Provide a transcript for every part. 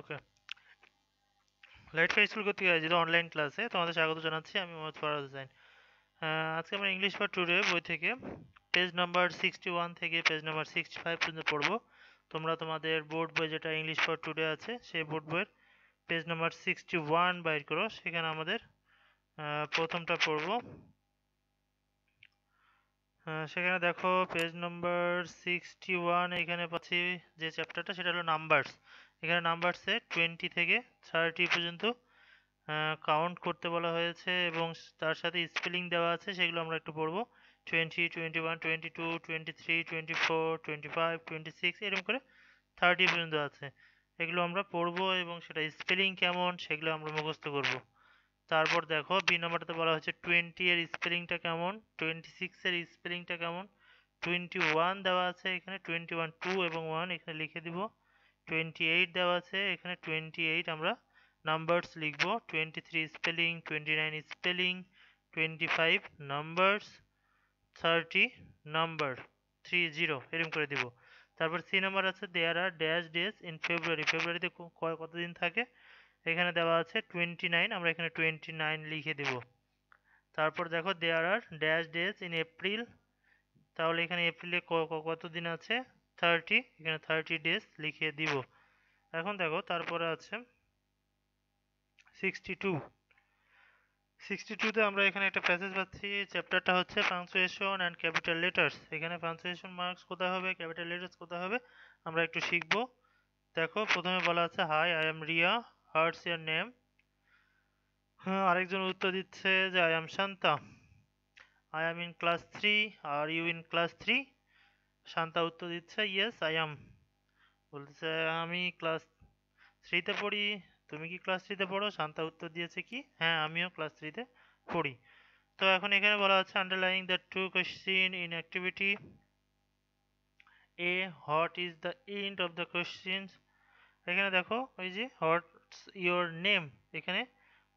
okay let's school করতে আয়োজিত online ক্লাসে তোমাদের স্বাগত জানাচ্ছি আমি মোহাম্মদ আজকে আমরা ইংলিশ বই থেকে পেজ নাম্বার সিক্সটি ওয়ান থেকে পেজ নাম্বার সিক্সটি ফাইভ পর্যন্ত পড়বো তোমরা তোমাদের বোর্ড বই যেটা ইংলিশ টুডে আছে সেই বোর্ড বইয়ের পেজ নাম্বার সিক্সটি ওয়ান বাইর করো সেখানে আমাদের প্রথমটা পড়বো সেখানে দেখো পেজ নাম্বার সিক্সটি ওয়ান এখানে পাচ্ছি যে চ্যাপ্টারটা সেটা হলো নাম্বারস এখানে সে টোয়েন্টি থেকে থার্টি পর্যন্ত কাউন্ট করতে বলা হয়েছে এবং তার সাথে স্পেলিং দেওয়া আছে সেগুলো আমরা একটু পড়বো twenty twenty one twenty two twenty three twenty four twenty five twenty six এরকম করে থার্টি পর্যন্ত আছে এগুলো আমরা পড়বো এবং সেটা স্পেলিং কেমন সেগুলো আমরা মুখস্থ করব তারপর দেখো বি নাম্বারটাতে বলা হচ্ছে টোয়েন্টি এর স্পেলিংটা কেমন টোয়েন্টি সিক্সের স্পেলিংটা কেমন টোয়েন্টি ওয়ান দেওয়া আছে এখানে টোয়েন্টি ওয়ান টু এবং ওয়ান এখানে লিখে দিব টোয়েন্টি এইট দেওয়া আছে এখানে টোয়েন্টি এইট আমরা নাম্বারস লিখব twenty three spelling twenty nine spelling twenty five numbers thirty number three zero এরকম করে দেব তারপর সি নাম্বার আছে there are dash days in February ফেব্রুয়ারিতে কয় দিন থাকে এখানে দেওয়া আছে টোয়েন্টি নাইন আমরা এখানে টোয়েন্টি নাইন লিখে দেব তারপর দেখো there are dash days in April তাহলে এখানে এপ্রিলে কত দিন আছে থার্টি এখানে থার্টি ডেজ লিখে দিব এখন দেখো তারপরে আছে সিক্সটি টু সিক্সটি টুতে আমরা এখানে একটা প্যাসেজ পাচ্ছি চ্যাপ্টারটা হচ্ছে ফ্রান্সুয়েশন অ্যান্ড ক্যাপিটাল লেটারস এখানে ফ্রান্সুয়েশন মার্কস কোথায় হবে ক্যাপিটাল লেটার্স কোথায় হবে আমরা একটু শিখবো দেখো প্রথমে বলা আছে hi I am Riya what's your name আরেকজন উত্তর দিচ্ছে যে I am Shanta I am in class three are you in class three Shanta উত্তর দিচ্ছে ইয়েস আই অ্যাম বলতেছে আমি ক্লাস থ্রিতে পড়ি তুমি কি ক্লাস থ্রিতে পড়ো শান্তা উত্তর দিয়েছে কি হ্যাঁ আমিও ক্লাস থ্রিতে পড়ি তো এখন এখানে বলা হচ্ছে underline the two question in activity A what is the end of the question এখানে দেখো ওই যে হোয়াটস ইওর নেম এখানে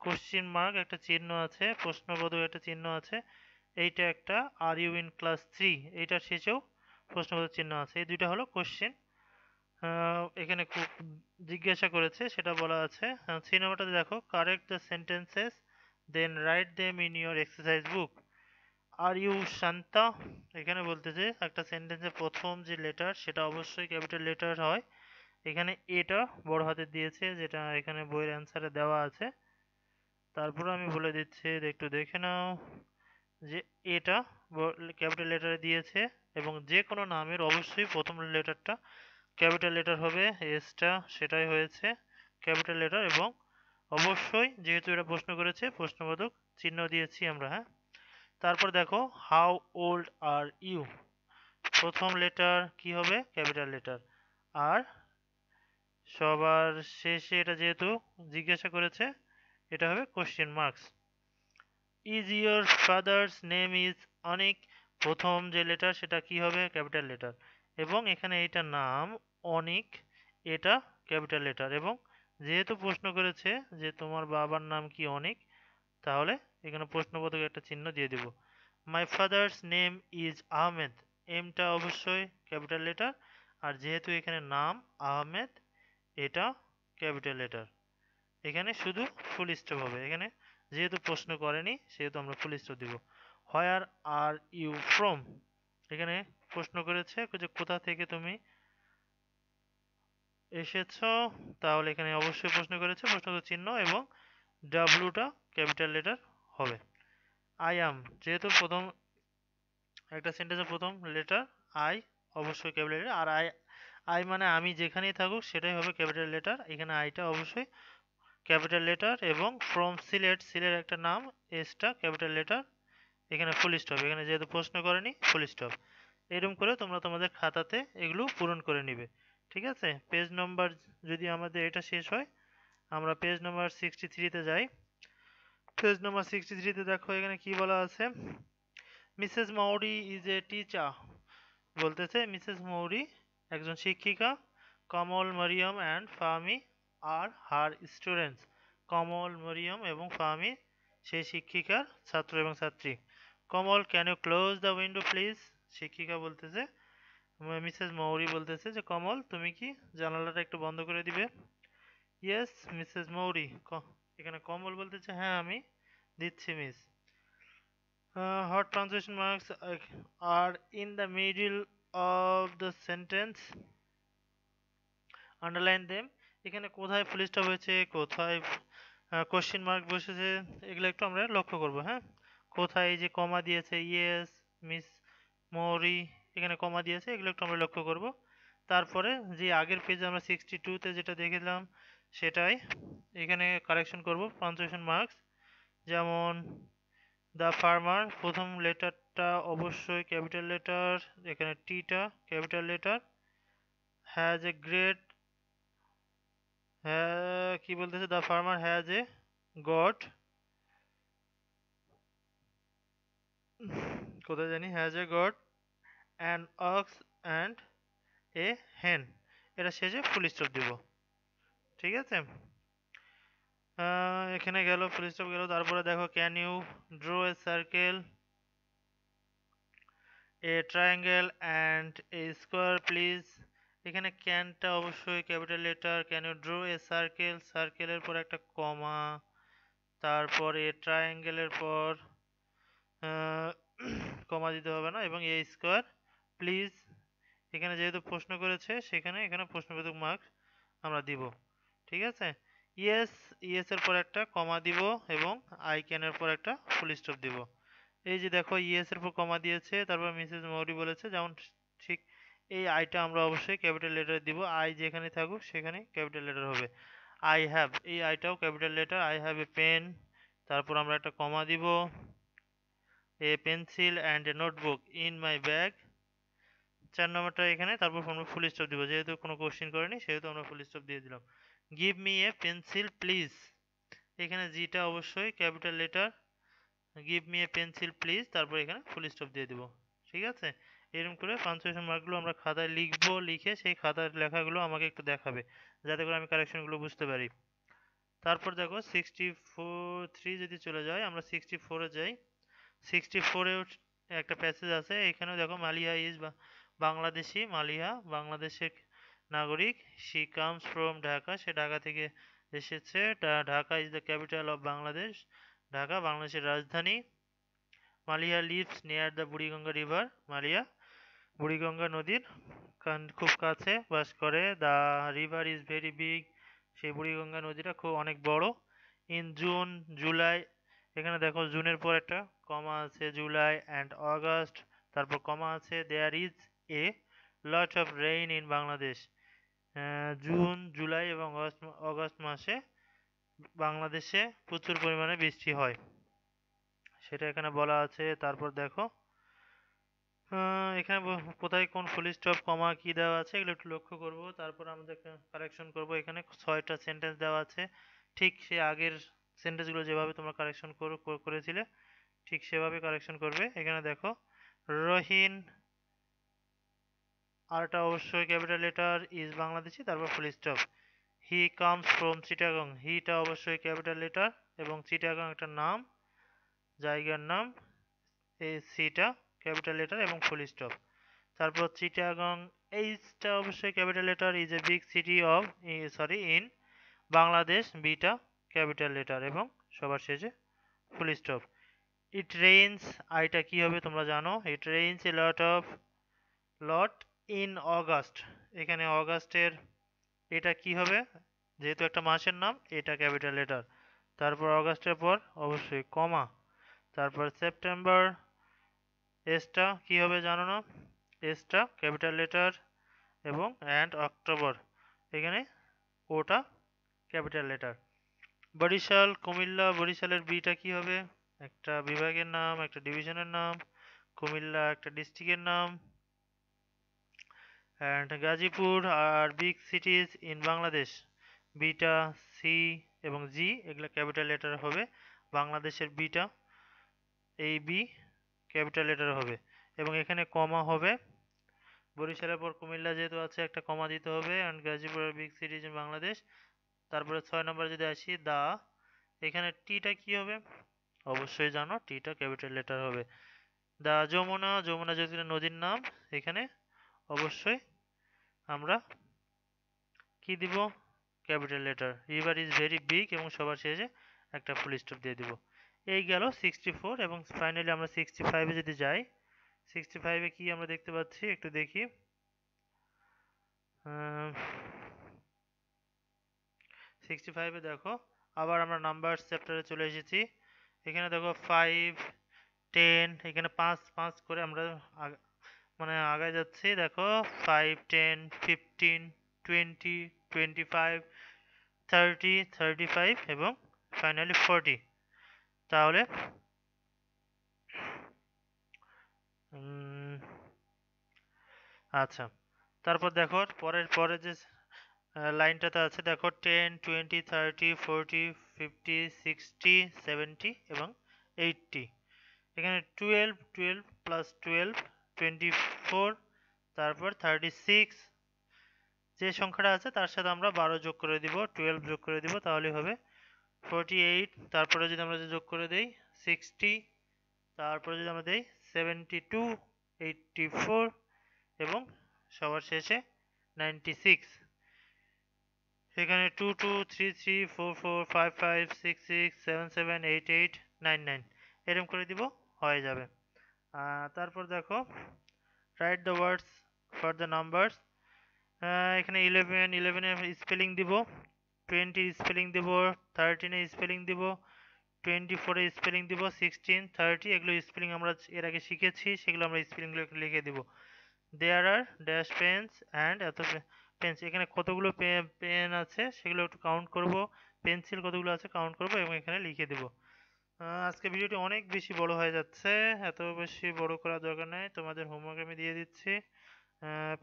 কোশ্চিন মার্ক একটা চিহ্ন আছে প্রশ্নবোধক একটা চিহ্ন আছে এইটা একটা are you in class three এইটার শেষেও প্রশ্নবোধক চিহ্ন আছে এই দুইটা হলো কোশ্চেন এখানে খুব জিজ্ঞাসা করেছে সেটা বলা আছে সিনেমাটাতে দেখো correct the sentences then write them in your exercise book are you Shanta এখানে বলতেছে একটা সেন্টেন্সের প্রথম যে লেটার সেটা অবশ্যই ক্যাপিটাল লেটার হয় এখানে এটা বড় হাতে দিয়েছে যেটা এখানে বইয়ের অ্যান্সারে দেওয়া আছে তারপর আমি বলে দিচ্ছি একটু দেখে নাও যে এটা ক্যাপিটাল লেটারে দিয়েছে এবং যে কোনো নামের অবশ্যই প্রথম লেটারটা ক্যাপিটাল লেটার হবে এসটা সেটাই হয়েছে ক্যাপিটাল লেটার এবং অবশ্যই যেহেতু এটা প্রশ্ন করেছে প্রশ্নবোধক চিহ্ন দিয়েছি আমরা হ্যাঁ তারপর দেখো হাউ ওল্ড আর ইউ প্রথম লেটার কি হবে ক্যাপিটাল লেটার আর সবার শেষে এটা যেহেতু জিজ্ঞাসা করেছে এটা হবে question marks is your father's name is Anik প্রথম যে লেটার সেটা কি হবে ক্যাপিটাল লেটার এবং এখানে এটা নাম অনিক এটা ক্যাপিটাল লেটার এবং যেহেতু প্রশ্ন করেছে যে তোমার বাবার নাম কি অনিক তাহলে এখানে প্রশ্নবোধক একটা চিহ্ন দিয়ে দেব my father's name is Ahmed এমটা অবশ্যই ক্যাপিটাল লেটার আর যেহেতু এখানে নাম আহমেদ এটা ক্যাপিটাল লেটার এখানে শুধু ফুল স্টপ হবে এখানে যেহেতু প্রশ্ন করেনি সেহেতু আমরা ফুল স্টপ দিব হোয়ার আর ইউ ফ্রম এখানে প্রশ্ন করেছে যে কোথা থেকে তুমি এসেছো তাহলে এখানে অবশ্যই প্রশ্ন করেছে প্রশ্ন চিহ্ন এবং ডাব্লুটা ক্যাপিটাল লেটার হবে আই অ্যাম যেহেতু প্রথম একটা সেন্টেন্সের প্রথম লেটার আই অবশ্যই ক্যাপিটাল লেটার আর আই আই মানে আমি যেখানেই থাকুক সেটাই হবে ক্যাপিটাল লেটার এখানে আইটা অবশ্যই ক্যাপিটাল লেটার এবং ফ্রম সিলেট সিলেট একটা নাম এসটা ক্যাপিটাল লেটার এখানে ফুল স্টপ এখানে যেহেতু প্রশ্ন করেনি ফুল স্টপ এরকম করে তোমরা তোমাদের খাতাতে এগুলো পূরণ করে নিবে ঠিক আছে পেজ নম্বর যদি আমাদের এটা শেষ হয় আমরা পেজ নম্বর সিক্সটি থ্রিতে যাই পেজ নম্বর সিক্সটি থ্রিতে দেখো এখানে কি বলা আছে Mrs Mouri is a teacher বলতেছে মিসেস মৌরি একজন শিক্ষিকা Kamal Mariam and Fami are her students Kamal Mariam এবং ফামি সেই শিক্ষিকার ছাত্র এবং ছাত্রী Kamal can you close the window please শিক্ষিকা বলতেছে মিসেস মৌরি বলতেছে যে কমল তুমি কি জানালাটা একটু বন্ধ করে দিবে ইয়েস মিসেস মৌরি এখানে কমল বলতেছে হ্যাঁ আমি দিচ্ছি মিস হট translation marks are in the middle of the sentence underline them এখানে কোথায় ফুল স্টপ হয়েছে কোথায় কোশ্চেন মার্ক বসেছে এগুলো একটু আমরা লক্ষ্য করবো হ্যাঁ কোথায় যে কমা দিয়েছে ইয়েস মিস মৌরি এখানে কমা দিয়েছে এগুলো একটু আমরা লক্ষ্য করব তারপরে যে আগের পেজে আমরা সিক্সটি টুতে যেটা দেখেছিলাম সেটাই এখানে কারেকশন করব পাঞ্চুয়েশন মার্কস যেমন দ্য ফার্মার প্রথম লেটারটা অবশ্যই ক্যাপিটাল লেটার এখানে টিটা capital letter has a great হ্যাঁ কি বলতেছে the farmer has a goat কোথায় জানি has a goat and ox and a hen এটা শেষে ফুল স্টপ দিব ঠিক আছে এখানে গেল ফুল স্টপ গেল তারপরে দেখো can you draw a circle a triangle and a square please এখানে ক্যানটা অবশ্যই capital letter can you draw a circle সার্কেলের পর একটা কমা তারপর এ ট্রায়াঙ্গেলের পর কমা দিতে হবে না এবং এ স্কোয়ার প্লিজ এখানে যেহেতু প্রশ্ন করেছে সেখানে এখানে প্রশ্নবোধক মার্কস আমরা দিব ঠিক আছে ইয়েস ইয়েস এর পর একটা কমা দিব এবং আই ক্যানের পর একটা ফুল স্টপ দিব এই যে দেখো ইয়েস এর পর কমা দিয়েছে তারপর মিসেস মৌরি বলেছে যেমন ঠিক এই আইটা আমরা অবশ্যই ক্যাপিটাল লেটার দিব আই যেখানে থাকুক সেখানে ক্যাপিটাল লেটার হবে আই হ্যাভ এই আইটাও capital letter I have a pen তারপর আমরা একটা কমা দিব a pencil and a notebook in my bag চার নম্বরটা এখানে তারপর আমরা ফুল স্টপ দিব যেহেতু কোনো কোশ্চেন করেনি সেহেতু আমরা ফুল স্টপ দিয়ে দিলাম give me a pencil please এখানে জিটা অবশ্যই capital letter give me a pencil please তারপর এখানে ফুল স্টপ দিয়ে দিব ঠিক আছে এরকম করে পাঞ্চুয়েশন মার্কগুলো আমরা খাতায় লিখব লিখে সেই খাতার লেখাগুলো আমাকে একটু দেখাবে যাতে করে আমি কারেকশনগুলো বুঝতে পারি তারপর দেখো সিক্সটি ফোর থ্রি যদি চলে যায় আমরা সিক্সটি ফোরে যাই সিক্সটি ফোরেও একটা প্যাসেজ আছে এখানেও দেখো মালিয়া ইজ বাংলাদেশি মালিয়া বাংলাদেশের নাগরিক শি কামস ফ্রম ঢাকা সে ঢাকা থেকে এসেছে Dhaka is the capital of Bangladesh Dhaka বাংলাদেশের রাজধানী Maliya lives near the Buriganga river Maliya Buriganga নদীর খুব কাছে বাস করে the river is very big সেই বুড়িগঙ্গা নদীটা খুব অনেক বড় ইন জুন জুলাই এখানে দেখো জুনের পর একটা কমা আছে জুলাই অ্যান্ড অগাস্ট তারপর কমা আছে there is a lot of rain in Bangladesh June July এবং অগস্ট মাসে বাংলাদেশে প্রচুর পরিমাণে বৃষ্টি হয় সেটা এখানে বলা আছে তারপর দেখো এখানে কোথায় কোন ফুল স্টপ কমা কি দেওয়া আছে এগুলো একটু লক্ষ্য করব তারপর আমাদের কারেকশন করব এখানে ছয়টা সেন্টেন্স দেওয়া আছে ঠিক সে আগের সেন্টেন্সগুলো যেভাবে তোমরা কারেকশন করেছিলে ঠিক সেভাবে কারেকশন করবে এখানে দেখো রহিন আরটা অবশ্যই ক্যাপিটাল লেটার ইজ বাংলাদেশি তারপর full stop he comes from Chittagong হিটা অবশ্যই ক্যাপিটাল লেটার এবং চিটাগং একটা নাম জায়গার নাম এই সিটা ক্যাপিটাল লেটার এবং ফুল স্টপ তারপর চিটাগং এইচটা অবশ্যই capital letter is a big city of sorry in Bangladesh বিটা ক্যাপিটাল লেটার এবং সবার শেষে ফুল স্টপ ইট রেইনস আইটা কি হবে তোমরা জানো it rains a lot of lot in August এখানে অগাস্টের এটা কি হবে যেহেতু একটা মাসের নাম এটা ক্যাপিটাল লেটার তারপর অগাস্টের পর অবশ্যই কমা তারপর সেপ্টেম্বর এসটা কি হবে জানো না এসটা ক্যাপিটাল লেটার এবং অ্যান্ড অক্টোবর এখানে ওটা ক্যাপিটাল লেটার বরিশাল কুমিল্লা বরিশালের বিটা কি হবে একটা বিভাগের নাম একটা ডিভিশনের নাম কুমিল্লা একটা ডিস্ট্রিক্টের নাম and Gazipur are big cities in Bangladesh বিটা সি এবং জি এগুলো ক্যাপিটাল লেটার হবে বাংলাদেশের বিটা এই বি ক্যাপিটাল লেটার হবে এবং এখানে কমা হবে বরিশালের পর কুমিল্লা যেহেতু আছে একটা কমা দিতে হবে and Gazipur big cities in Bangladesh তারপরে ছয় নম্বরে যদি আসি দা এখানে টিটা কি হবে অবশ্যই জানো টিটা ক্যাপিটাল লেটার হবে দা যমুনা যমুনা যদি নদীর নাম এখানে অবশ্যই আমরা কি দিব capital letter river is very big এবং সবার শেষে একটা ফুল স্টপ দিয়ে দিব এই গেল সিক্সটি ফোর এবং ফাইনালি আমরা সিক্সটি ফাইভে যদি যাই সিক্সটি ফাইভে কি আমরা দেখতে পাচ্ছি একটু দেখি সিক্সটি ফাইভে দেখো আবার আমরা নাম্বার চ্যাপ্টারে চলে এসেছি এখানে দেখো ফাইভ টেন এখানে পাঁচ পাঁচ করে আমরা মানে আগে যাচ্ছি দেখো five ten fifteen twenty twenty five thirty thirty five এবং ফাইনালি ফোরটি তাহলে আচ্ছা তারপর দেখো পরের পরে যে লাইনটাতে আছে দেখো ten twenty thirty forty fifty sixty seventy এবং এইটটি এখানে twelve twelve plus twelve twenty four তারপর থার্টি সিক্স যে সংখ্যাটা আছে তার সাথে আমরা বারো যোগ করে দিব টুয়েলভ যোগ করে দিব তাহলে হবে ফোরটি এইট তারপরে যদি আমরা যোগ করে দিই সিক্সটি তারপরে যদি আমরা দিই সেভেন্টি টু এইটটি ফোর এবং সবার শেষে নাইনটি সিক্স এখানে two two three three four four five five six six seven seven eight eight nine nine এরম করে দিব হয়ে যাবে তারপর দেখো right the words for the numbers এখানে ইলেভেন ইলেভেনের স্পেলিং দিব টোয়েন্টির স্পেলিং দিব থার্টিনের স্পেলিং দিব টোয়েন্টি ফোরে স্পেলিং দিব সিক্সটিন থার্টি এগুলো স্পেলিং আমরা এর আগে শিখেছি সেগুলো আমরা স্পেলিংগুলো লিখে দিব there are dash pens and এত পেন্সিল এখানে কতগুলো পেন আছে সেগুলো একটু কাউন্ট করব পেন্সিল কতগুলো আছে কাউন্ট করব এবং এখানে লিখে দেব আজকে ভিডিওটি অনেক বেশি বড় হয়ে যাচ্ছে এত বেশি বড় করার দরকার নেই তোমাদের হোমওয়ার্ক আমি দিয়ে দিচ্ছি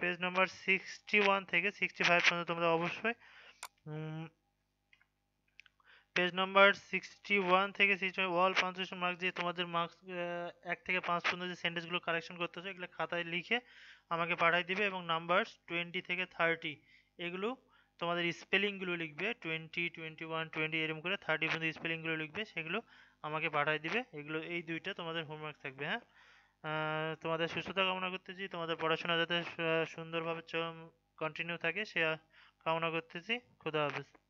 পেজ নাম্বার সিক্সটি ওয়ান থেকে সিক্সটি ফাইভ পর্যন্ত তোমরা অবশ্যই পেজ নাম্বার সিক্সটি ওয়ান থেকে সিক্সটি ওয়াল পাঁচশো মার্ক দিয়ে তোমাদের মার্কস এক থেকে পাঁচ পর্যন্ত যে সেন্টেন্সগুলো কালেকশন করতে হচ্ছে এগুলো খাতায় লিখে আমাকে পাঠিয়ে দিবে এবং নাম্বার টোয়েন্টি থেকে থার্টি এগুলো তোমাদের স্পেলিংগুলো লিখবে টোয়েন্টি টোয়েন্টি ওয়ান টোয়েন্টি এরকম করে থার্টি পর্যন্ত স্পেলিংগুলো লিখবে সেগুলো আমাকে পাঠিয়ে দিবে এগুলো এই দুইটা তোমাদের হোমওয়ার্ক থাকবে হ্যাঁ তোমাদের সুস্থতা কামনা করতেছি তোমাদের পড়াশোনা যাতে সুন্দরভাবে কন্টিনিউ থাকে সে কামনা করতেছি খুদা হাফেজ